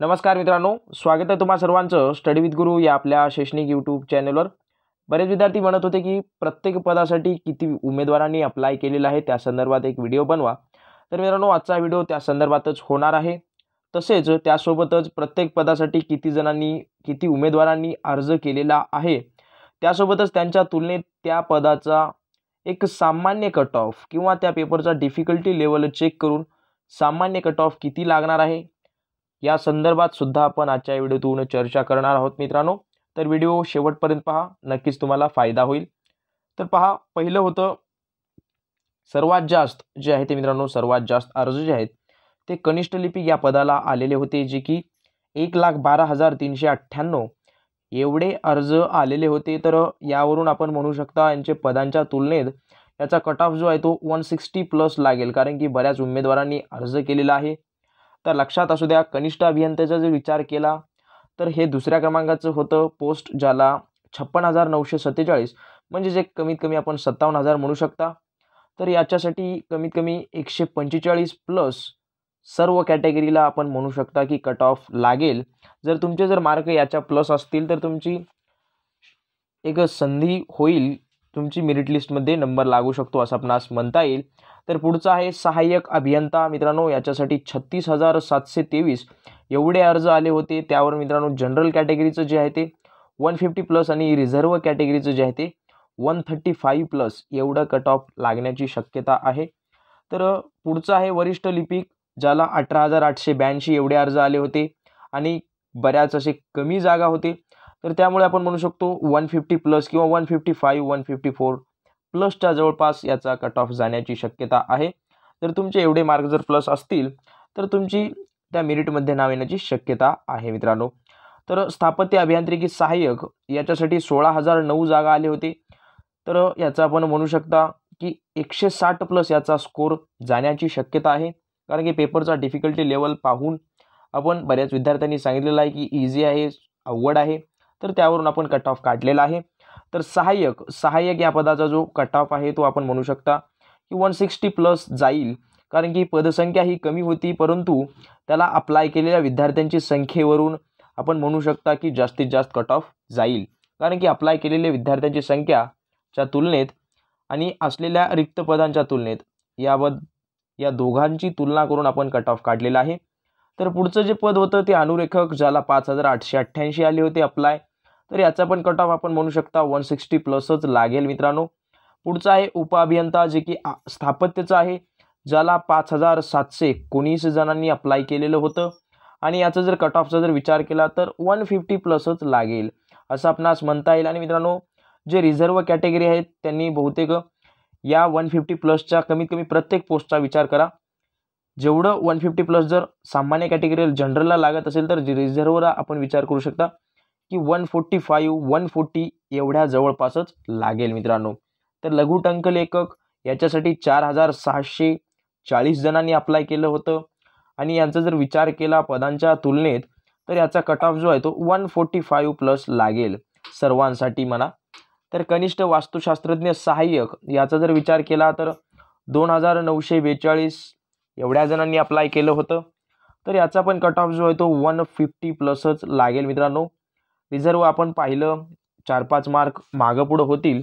नमस्कार मित्रांनो स्वागत आहे तुम्हा सर्वांचं स्टडी विथ गुरु या आपल्या शैक्षणिक यूट्यूब चॅनलवर बरेच विद्यार्थी म्हणत होते की प्रत्येक पदासाठी किती उमेदवारांनी अप्लाय केलेलं आहे त्या संदर्भात एक व्हिडिओ बनवा तर मित्रांनो आजचा व्हिडिओ त्या संदर्भातच होणार आहे तसेच त्यासोबतच प्रत्येक पदासाठी किती जणांनी किती उमेदवारांनी अर्ज केलेला आहे त्यासोबतच त्यांच्या तुलनेत त्या पदाचा एक सामान्य कट ऑफ किंवा त्या पेपरचा डिफिकल्टी लेवल चेक करून सामान्य कट ऑफ किती लागणार आहे या संदर्भात सुद्धा आपण आजच्या व्हिडिओतून चर्चा करणार आहोत मित्रांनो तर व्हिडिओ शेवटपर्यंत पहा नक्कीच तुम्हाला फायदा होईल तर पहा पहिलं होतं सर्वात जास्त जे आहे ते मित्रांनो सर्वात जास्त अर्ज जे आहेत ते कनिष्ठ लिपिक या पदाला आलेले होते जे की एक लाख बारा हजार तीनशे अठ्ठ्याण्णव एवढे अर्ज आलेले होते तर यावरून आपण म्हणू शकता यांचे पदांच्या तुलनेत याचा कट ऑफ जो आहे तो वन सिक्स्टी प्लस लागेल कारण की बऱ्याच उमेदवारांनी अर्ज केलेला आहे तर लक्षात असू द्या कनिष्ठ अभियंत्याचा जर विचार केला तर हे दुसऱ्या क्रमांकाचं होतं पोस्ट ज्याला छप्पन हजार नऊशे सत्तेचाळीस म्हणजे जे कमीत कमी आपण सत्तावन्न हजार म्हणू शकता तर याच्यासाठी कमीत कमी एकशे पंचेचाळीस प्लस सर्व कॅटेगरीला आपण म्हणू शकता की कट ऑफ लागेल जर तुमचे जर मार्क याच्या प्लस असतील तर तुमची एक संधी होईल तुमची मेरिट लिस्टमध्ये नंबर लागू शकतो असं आपणास म्हणता येईल तर पुढचं आहे सहाय्यक अभियंता मित्रांनो याच्यासाठी छत्तीस हजार सातशे तेवीस एवढे अर्ज आले होते त्यावर मित्रांनो जनरल कॅटेगरीचं जे आहे ते वन फिफ्टी प्लस आणि रिझर्व कॅटेगरीचं जे आहे ते वन थर्टी फाईव्ह प्लस एवढं कट ऑफ लागण्याची शक्यता आहे तर पुढचं आहे वरिष्ठ लिपिक ज्याला अठरा हजार आठशे ब्याऐंशी एवढे अर्ज आले होते आणि बऱ्याच असे कमी जागा होते तर त्यामुळे आपण म्हणू शकतो वन फिफ्टी प्लस किंवा one fifty five one fifty four प्लसच्या जवळपास याचा कट ऑफ जाण्याची शक्यता आहे तर तुमचे एवढे मार्क जर प्लस असतील तर तुमची त्या मेरिटमध्ये नाव येण्याची शक्यता आहे मित्रांनो तर स्थापत्य अभियांत्रिकी सहाय्यक याच्यासाठी सोळा हजार नऊ जागा आले होते तर याचा आपण म्हणू शकता की एकशे साठ प्लस याचा स्कोर जाण्याची शक्यता आहे कारण की पेपरचा डिफिकल्टी लेवल पाहून आपण बऱ्याच विद्यार्थ्यांनी सांगितलेलं आहे की इझी आहे अवघड आहे तर त्यावरून आपण कट ऑफ काढलेला आहे तर सहाय्यक सहाय्यक या पदाचा जो कट ऑफ आहे तो आपण म्हणू शकता की वन सिक्स्टी प्लस जाईल कारण की पदसंख्या ही कमी होती परंतु त्याला अप्लाय केलेल्या विद्यार्थ्यांची संख्येवरून आपण म्हणू शकता की जास्तीत जास्त कट ऑफ जाईल कारण की अप्लाय केलेल्या विद्यार्थ्यांची संख्याच्या तुलनेत आणि असलेल्या रिक्त पदांच्या तुलनेत याबद या दोघांची तुलना करून आपण कट ऑफ काढलेला आहे तर पुढचं जे पद होतं ते अनुरेखक ज्याला पाच हजार आठशे अठ्ठ्याऐंशी आले होते अप्लाय तर याचा पण कट ऑफ आपण म्हणू शकता वन सिक्स्टी प्लसच लागेल मित्रांनो पुढचा आहे उपअभियंता जे की स्थापत्यचं आहे ज्याला पाच हजार सातशे एकोणीस जणांनी अप्लाय केलेलं होतं आणि याचा जर कट ऑफचा जर विचार केला तर वन फिफ्टी प्लसच लागेल असं आपणास म्हणता येईल आणि मित्रांनो जे रिझर्व कॅटेगरी आहेत त्यांनी बहुतेक या वन फिफ्टी प्लसच्या कमीत कमी प्रत्येक पोस्टचा विचार करा जेवढं वन फिफ्टी प्लस जर सामान्य कॅटेगरी जनरलला लागत असेल तर रिझर्वला आपण विचार करू शकता की one forty five one forty एवढ्या जवळपासच लागेल मित्रांनो तर लघुटंक लेखक याच्यासाठी चार हजार सहाशे चाळीस जणांनी अप्लाय केलं होतं आणि यांचा जर विचार केला पदांच्या तुलनेत तर याचा कट ऑफ जो आहे तो वन फोर्टी फाईव्ह प्लस लागेल सर्वांसाठी म्हणा तर कनिष्ठ वास्तुशास्त्रज्ञ सहाय्यक याचा जर विचार केला तर दोन हजार नऊशे बेचाळीस एवढ्या जणांनी अप्लाय केलं होतं तर याचा पण कट ऑफ जो आहे तो वन फिफ्टी प्लसच लागेल मित्रांनो रिझर्व आपण पाहिलं चार पाच मार्क मागं पुढं होतील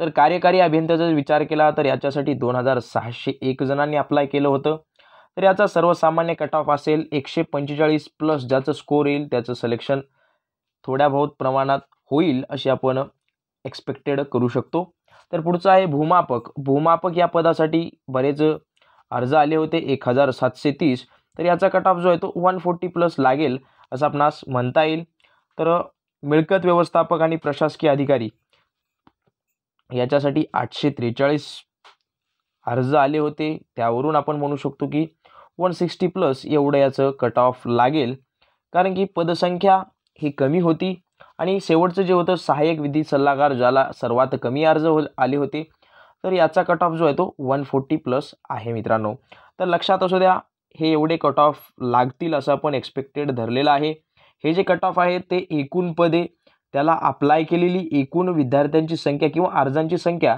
तर कार्यकारी अभियंत्याचा विचार केला तर याच्यासाठी दोन हजार सहाशे एक जणांनी अप्लाय केलं होतं तर याचा सर्वसामान्य कट ऑफ असेल एकशे पंचेचाळीस प्लस ज्याचं स्कोर येईल त्याचं सिलेक्शन थोड्या बहुत प्रमाणात होईल अशी आपण एक्सपेक्टेड करू शकतो तर पुढचं आहे भूमापक भूमापक या पदासाठी बरेच अर्ज आले होते एक हजार सातशे तीस तर याचा कट ऑफ जो आहे तो वन फोर्टी प्लस लागेल असं आपणास म्हणता येईल तर मिळकत व्यवस्थापक आणि प्रशासकीय अधिकारी याच्यासाठी आठशे त्रेचाळीस अर्ज आले होते त्यावरून आपण म्हणू शकतो की वन सिक्स्टी प्लस एवढं याचं कट ऑफ लागेल कारण की पदसंख्या ही कमी होती आणि शेवटचं जे होतं सहाय्यक विधी सल्लागार ज्याला सर्वात कमी अर्ज हो आले होते तर याचा कट ऑफ जो आहे तो वन फोर्टी प्लस आहे मित्रांनो तर लक्षात असू द्या हे एवढे कट ऑफ लागतील असं आपण एक्सपेक्टेड धरलेलं आहे हे जे कट ऑफ आहे ते एकूण पदे त्याला अप्लाय केलेली एकूण विद्यार्थ्यांची संख्या किंवा अर्जांची संख्या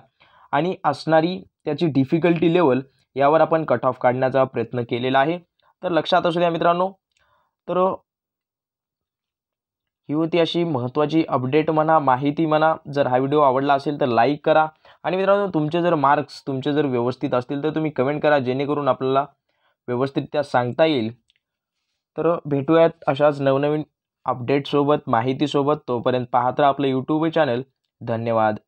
आणि असणारी त्याची डिफिकल्टी लेवल यावर आपण कट ऑफ काढण्याचा प्रयत्न केलेला आहे तर लक्षात असू द्या मित्रांनो तर ही होती अशी महत्त्वाची अपडेट म्हणा माहिती म्हणा जर हा व्हिडिओ आवडला असेल तर लाईक करा आणि मित्रांनो तुमचे जर मार्क्स तुमचे जर व्यवस्थित असतील तर तुम्ही कमेंट करा जेणेकरून आपल्याला त्या सांगता येईल तर भेटूयात अशाच नवनवीन अपडेटसोबत माहितीसोबत तोपर्यंत पाहत राहा आपलं यूट्यूब चॅनल धन्यवाद